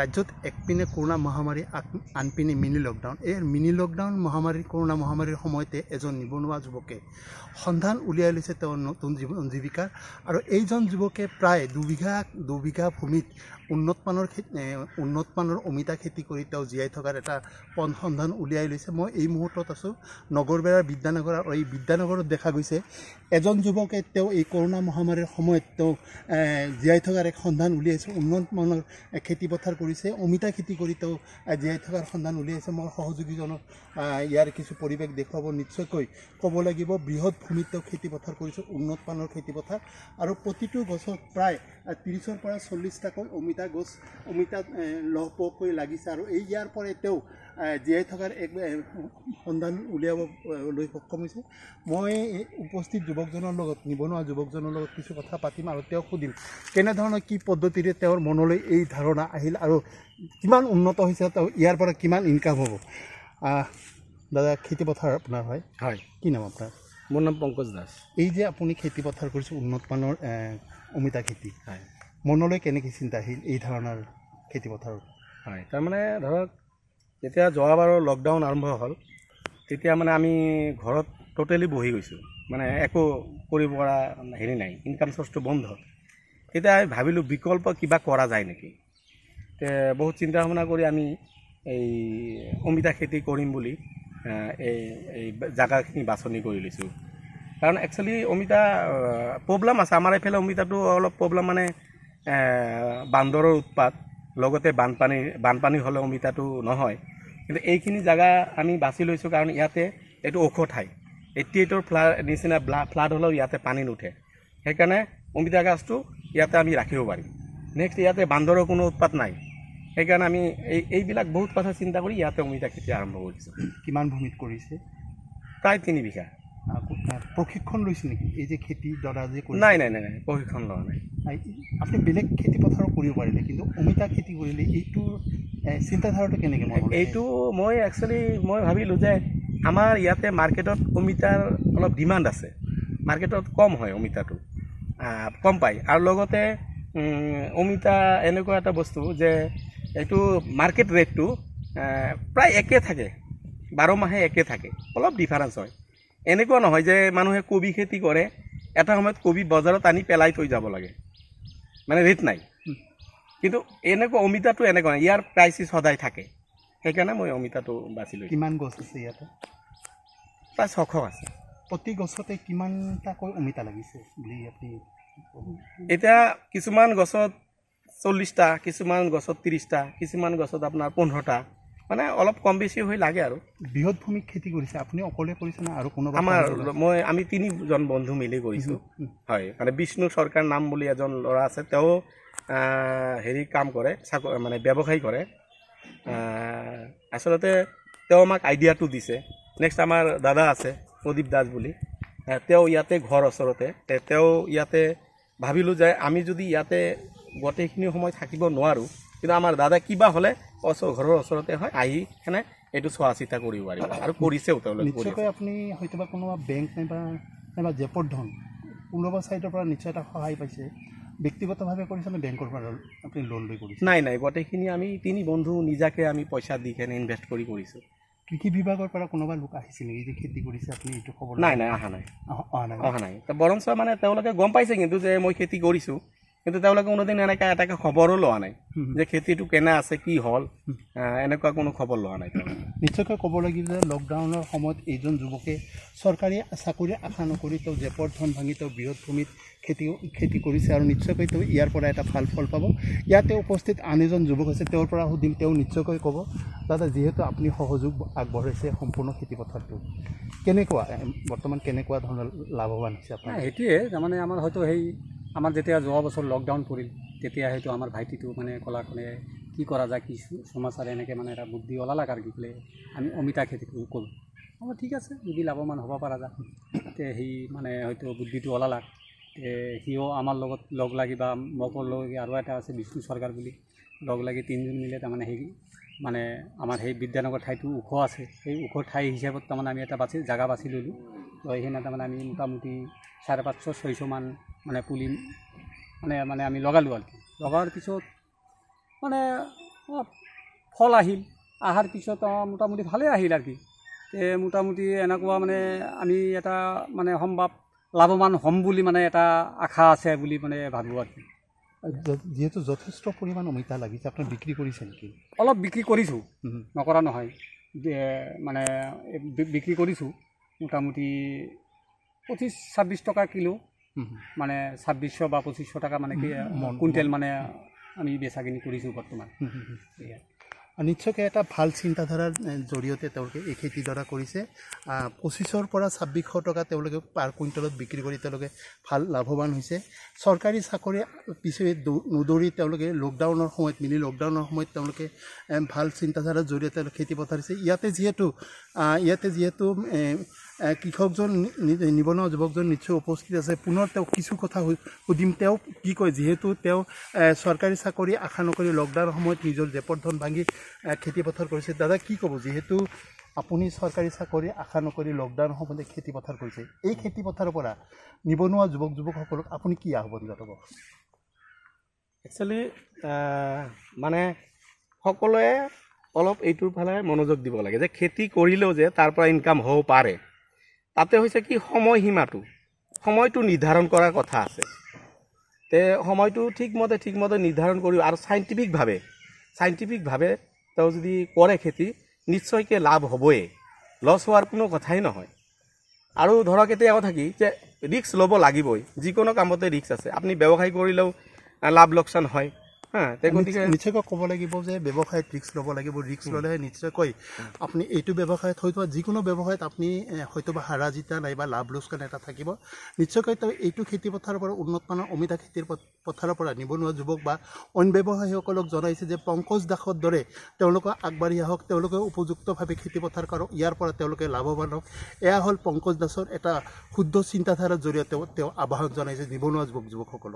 ৰাজ্যত একপিনে কৰোণা মহামাৰী আনপিনে মিনি লকডাউন এই মিনি লকডাউন মহামাৰী কৰোণা মহামাৰীৰ সময়তে এজন নিবনুৱা যুৱকে সন্ধান উলিয়াই লৈছে তেওঁৰ নতুন জীৱন জীৱিকাৰ আৰু এইজন যুৱকে প্ৰায় দুবিঘা দুবিঘা ভূমিত উন্নতমানৰ খেতি উন্নতমানৰ অমিতা খেতি কৰি তেওঁ জীয়াই থকাৰ এটা পন সন্ধান উলিয়াই লৈছে মই এই মুহূৰ্তত আছোঁ নগৰবেৰাৰ বিদ্যানগৰ আৰু এই বিদ্যানগৰত দেখা গৈছে এজন যুৱকে তেওঁ এই কৰোণা মহামাৰীৰ সময়ত তেওঁ জীয়াই থকাৰ এক সন্ধান উলিয়াইছে উন্নতমানৰ খেতি পথাৰ কৰিছে অমিতা খেতি কৰি তেওঁ জীয়াই থকাৰ সন্ধান উলিয়াইছে মই সহযোগীজনক ইয়াৰ কিছু পৰিৱেশ দেখুৱাব নিশ্চয়কৈ ক'ব লাগিব বৃহৎ ভূমিত তেওঁ খেতিপথাৰ কৰিছে উন্নত মানৰ খেতিপথাৰ আৰু প্ৰতিটো গছত প্ৰায় ত্ৰিছৰ পৰা চল্লিছটাকৈ অমিতা গছ অমিতা লহ পহকৈ লাগিছে আৰু এই ইয়াৰ পৰাই তেওঁ জীয়াই থকাৰ এক সন্ধান উলিয়াব লৈ সক্ষম হৈছে মই উপস্থিত যুৱকজনৰ লগত নিবনুৱা যুৱকজনৰ লগত কিছু কথা পাতিম আৰু তেওঁক সুধিম কেনেধৰণৰ কি পদ্ধতিৰে তেওঁৰ মনলৈ এই ধাৰণা আহিল আৰু কিমান উন্নত হৈছে তেওঁ ইয়াৰ পৰা কিমান ইনকাম হ'ব দাদা খেতিপথাৰ আপোনাৰ হয় হয় কি নাম আপোনাৰ মোৰ নাম পংকজ দাস এই যে আপুনি খেতিপথাৰ কৰিছে উন্নতমানৰ অমিতা খেতি হয় মনলৈ কেনেকৈ চিন্তা আহিল এই ধাৰণাৰ খেতিপথাৰত হয় তাৰমানে ধৰক যেতিয়া যোৱাবাৰৰ লকডাউন আৰম্ভ হ'ল তেতিয়া মানে আমি ঘৰত ট'টেলি বহি গৈছোঁ মানে একো কৰিব পৰা হেৰি নাই ইনকাম চ'ৰ্চটো বন্ধ তেতিয়া আমি ভাবিলোঁ বিকল্প কিবা কৰা যায় নেকি বহুত চিন্তা ভাবনা কৰি আমি এই অমিতা খেতি কৰিম বুলি এই এই জেগাখিনি বাছনি কৰি লৈছোঁ কাৰণ একচুৱেলি অমিতা প্ৰব্লেম আছে আমাৰ এইফালে অমিতাটো অলপ প্ৰব্লেম মানে বান্দৰৰ উৎপাত লগতে বানপানী বানপানী হ'লে অমিতাটো নহয় কিন্তু এইখিনি জেগা আমি বাছি লৈছোঁ কাৰণ ইয়াতে এইটো ঔষধ ঠাই এইটি এইটৰ ফ্লা নিচিনা ফ্লাড হ'লেও ইয়াতে পানী নুঠে সেইকাৰণে অমিতা গাছটো ইয়াতে আমি ৰাখিব পাৰিম নেক্সট ইয়াতে বান্দৰৰ কোনো উৎপাত নাই সেইকাৰণে আমি এই এইবিলাক বহুত কথা চিন্তা কৰি ইয়াতে অমিতা খেতি আৰম্ভ কৰিছোঁ কিমান ভূমিত কৰিছে প্ৰায় তিনি বিঘা প্ৰশিক্ষণ লৈছে নেকি এই যে খেতি দৰা যে কৰি নাই নাই নাই নাই প্ৰশিক্ষণ লোৱা নাই আপুনি বেলেগ খেতি পথাৰো কৰিব পাৰিলে কিন্তু অমিতা খেতি কৰিলে এইটো চিন্তাধাৰাটো কেনেকৈ এইটো মই একচুৱেলি মই ভাবিলোঁ যে আমাৰ ইয়াতে মাৰ্কেটত অমিতাৰ অলপ ডিমাণ্ড আছে মাৰ্কেটত কম হয় অমিতাটো কম পায় আৰু লগতে অমিতা এনেকুৱা এটা বস্তু যে এইটো মাৰ্কেট ৰেটটো প্ৰায় একে থাকে বাৰ মাহে একে থাকে অলপ ডিফাৰেঞ্চ হয় এনেকুৱা নহয় যে মানুহে কবি খেতি কৰে এটা সময়ত কবি বজাৰত আনি পেলাই থৈ যাব লাগে মানে ৰেট নাই কিন্তু এনেকুৱা অমিতাটো এনেকুৱা ইয়াৰ প্ৰাইচিছ সদায় থাকে সেইকাৰণে মই অমিতাটো বাছি লৈছোঁ কিমান গছ আছে ইয়াতে প্ৰায় ছশ আছে প্ৰতি গছতে কিমানটাকৈ অমিতা লাগিছে বুলি আপুনি এতিয়া কিছুমান গছত চল্লিছটা কিছুমান গছত ত্ৰিছটা কিছুমান গছত আপোনাৰ পোন্ধৰটা মানে অলপ কম বেছি হৈ লাগে আৰু বৃহৎ ভূমিক খেতি কৰিছে আপুনি অকলে কৰিছেনে আৰু কোনোবা আমাৰ মই আমি তিনিজন বন্ধু মিলি কৰিছোঁ হয় মানে বিষ্ণু চৰকাৰ নাম বুলি এজন ল'ৰা আছে তেওঁ হেৰি কাম কৰে চাকৰি মানে ব্যৱসায় কৰে আচলতে তেওঁ আমাক আইডিয়াটো দিছে নেক্সট আমাৰ দাদা আছে প্ৰদীপ দাস বুলি তেওঁ ইয়াতে ঘৰ ওচৰতে তেওঁ ইয়াতে ভাবিলোঁ যে আমি যদি ইয়াতে গোটেইখিনি সময় থাকিব নোৱাৰোঁ কিন্তু আমাৰ দাদা কিবা হ'লে ঘৰৰ ওচৰতে হয় আহি কেনে এইটো চোৱা চিতা কৰিব পাৰিব আৰু কৰিছেও তেওঁলোকে আপুনি হয়তোবা কোনোবা বেংক নাইবা নাইবা জেপৰ ধন কোনোবা ছাইডৰ পৰা নিশ্চয় এটা সহায় পাইছে ব্যক্তিগতভাৱে কৰিছেনে বেংকৰ পৰা আপুনি লোন লৈ কৰিছে নাই নাই গোটেইখিনি আমি তিনি বন্ধু নিজাকে আমি পইচা দি কেনে ইনভেষ্ট কৰি কৰিছোঁ কৃষি বিভাগৰ পৰা কোনোবা লোক আহিছে নেকি যে খেতি কৰিছে আপুনি এইটো খবৰ নাই নাই অহা নাই অহা নাই অহা নাই বৰঞ্চ মানে তেওঁলোকে গম পাইছে কিন্তু যে মই খেতি কৰিছোঁ কিন্তু তেওঁলোকে কোনোদিন এনেকুৱা এটাকে খবৰো লোৱা নাই যে খেতিটো কেনে আছে কি হ'ল এনেকুৱা কোনো খবৰ লোৱা নাই নিশ্চয়কৈ ক'ব লাগিব যে লকডাউনৰ সময়ত এইজন যুৱকে চৰকাৰী চাকৰি আশা নকৰি তেওঁ জেপৰ ধন ভাঙি তেওঁ বৃহৎ ভূমিত খেতি খেতি কৰিছে আৰু নিশ্চয়কৈ তেওঁ ইয়াৰ পৰা এটা ভাল ফল পাব ইয়াতে উপস্থিত আন এজন যুৱক আছে তেওঁৰ পৰা সুধিম তেওঁ নিশ্চয়কৈ ক'ব দাদা যিহেতু আপুনি সহযোগ আগবঢ়াইছে সম্পূৰ্ণ খেতিপথাৰটো কেনেকুৱা বৰ্তমান কেনেকুৱা ধৰণৰ লাভৱান হৈছে আপোনাৰ সেইটোৱে তাৰমানে আমাৰ হয়তো সেই আমাৰ যেতিয়া যোৱা বছৰ লকডাউন পৰিল তেতিয়া সেইটো আমাৰ ভাইটিটো মানে ক'লা ক'লে কি কৰা যায় কি সমাচাৰে এনেকৈ মানে এটা বুদ্ধি ওলালাক আৰু কি বোলে আমি অমিতা খেতি ক'লোঁ অঁ ঠিক আছে যদি লাভৱান হ'ব পৰা যায় তে সি মানে হয়তো বুদ্ধিটো ওলালাক তে সিও আমাৰ লগত লগ লাগি বা মোকো লগি আৰু এটা আছে বিষ্ণু চৰকাৰ বুলি লগ লাগি তিনিজন মিলে তাৰমানে সেই মানে আমাৰ সেই বিদ্যানগৰ ঠাইটো ওখ আছে সেই ওখ ঠাই হিচাপত তাৰমানে আমি এটা বাচি জেগা বাছি ল'লোঁ তো সেইখিনি তাৰমানে আমি মোটামুটি চাৰে পাঁচশ ছয়শমান মানে পুলি মানে মানে আমি লগালোঁ আৰু লগাৰ পিছত মানে ফল আহিল অহাৰ পিছত মোটামুটি ভালেই আহিল আৰু কি মোটামুটি এনেকুৱা মানে আমি এটা মানে সম্ভৱ লাভৱান হ'ম বুলি মানে এটা আশা আছে বুলি মানে ভাবোঁ আৰু কি যিহেতু যথেষ্ট পৰিমাণ অমিতা লাগিছে আপুনি বিক্ৰী কৰিছে নেকি অলপ বিক্ৰী কৰিছোঁ নকৰা নহয় মানে বিক্ৰী কৰিছোঁ মোটামুটি পঁচিশ ছাব্বিশ টকা কিলো মানে ছাব্বিশশো বা পঁচিশশো টাকা মানে কি কুইণ্টেল মানে আমি বেচা কিনি কৰিছোঁ বৰ্তমান নিশ্চয়কৈ এটা ভাল চিন্তাধাৰাৰ জৰিয়তে তেওঁলোকে এই খেতিডৰা কৰিছে পঁচিছৰ পৰা ছাব্বিছশ টকা তেওঁলোকে পাৰ কুইণ্টেলত বিক্ৰী কৰি তেওঁলোকে ভাল লাভৱান হৈছে চৰকাৰী চাকৰি পিছে নদৌৰি তেওঁলোকে লকডাউনৰ সময়ত মিলি লকডাউনৰ সময়ত তেওঁলোকে ভাল চিন্তাধাৰাৰ জৰিয়তে খেতি পথাৰিছে ইয়াতে যিহেতু ইয়াতে যিহেতু কৃষকজন নিবনুৱা যুৱকজন নিশ্চয় উপস্থিত আছে পুনৰ তেওঁক কিছু কথা সুধিম তেওঁ কি কয় যিহেতু তেওঁ চৰকাৰী চাকৰি আশা নকৰি লকডাউনৰ সময়ত নিজৰ জেপৰ ধন ভাঙি খেতিপথাৰ কৰিছে দাদা কি ক'ব যিহেতু আপুনি চৰকাৰী চাকৰি আশা নকৰি লকডাউনৰ সময়তে খেতি পথাৰ কৰিছে এই খেতিপথাৰৰ পৰা নিবনুৱা যুৱক যুৱকসকলক আপুনি কি আহ্বান জনাব একচুৱেলি মানে সকলোৱে অলপ এইটোৰ ফালে মনোযোগ দিব লাগে যে খেতি কৰিলেও যে তাৰ পৰা ইনকাম হ'ব পাৰে তাতে হৈছে কি সময়সীমাটো সময়টো নিৰ্ধাৰণ কৰাৰ কথা আছে তে সময়টো ঠিকমতে ঠিকমতে নিৰ্ধাৰণ কৰিব আৰু চাইণ্টিফিকভাৱে চাইণ্টিফিকভাৱে তেওঁ যদি কৰে খেতি নিশ্চয়কৈ লাভ হ'বই লছ হোৱাৰ কোনো কথাই নহয় আৰু ধৰক এতিয়া কথা কি যে ৰিক্স ল'ব লাগিবই যিকোনো কামতে ৰিক্স আছে আপুনি ব্যৱসায় কৰিলেও লাভ লোকচান হয় নিশ্চয়কৈ ক'ব লাগিব যে ব্যৱসায়ত ৰিস্ক ল'ব লাগিব ৰিস্ক ল'লেহে নিশ্চয়কৈ আপুনি এইটো ব্যৱসায়ত হয়তো যিকোনো ব্যৱসায়ত আপুনি হয়তোবা হাৰা জিতা নাইবা লাভ লোকচান এটা থাকিব নিশ্চয়কৈ তেওঁ এইটো খেতি পথাৰৰ পৰা উন্নতমানৰ অমিতা খেতিৰ পথাৰৰ পৰা নিবনুৱা যুৱক বা অইন ব্যৱসায়ীসকলক জনাইছে যে পংকজ দাসৰ দৰে তেওঁলোকক আগবাঢ়ি আহক তেওঁলোকে উপযুক্তভাৱে খেতিপথাৰ কৰক ইয়াৰ পৰা তেওঁলোকে লাভৱান হওক এয়া হ'ল পংকজ দাসৰ এটা শুদ্ধ চিন্তাধাৰাৰ জৰিয়তে তেওঁ আবাহন জনাইছে নিবনুৱা যুৱক যুৱকসকলক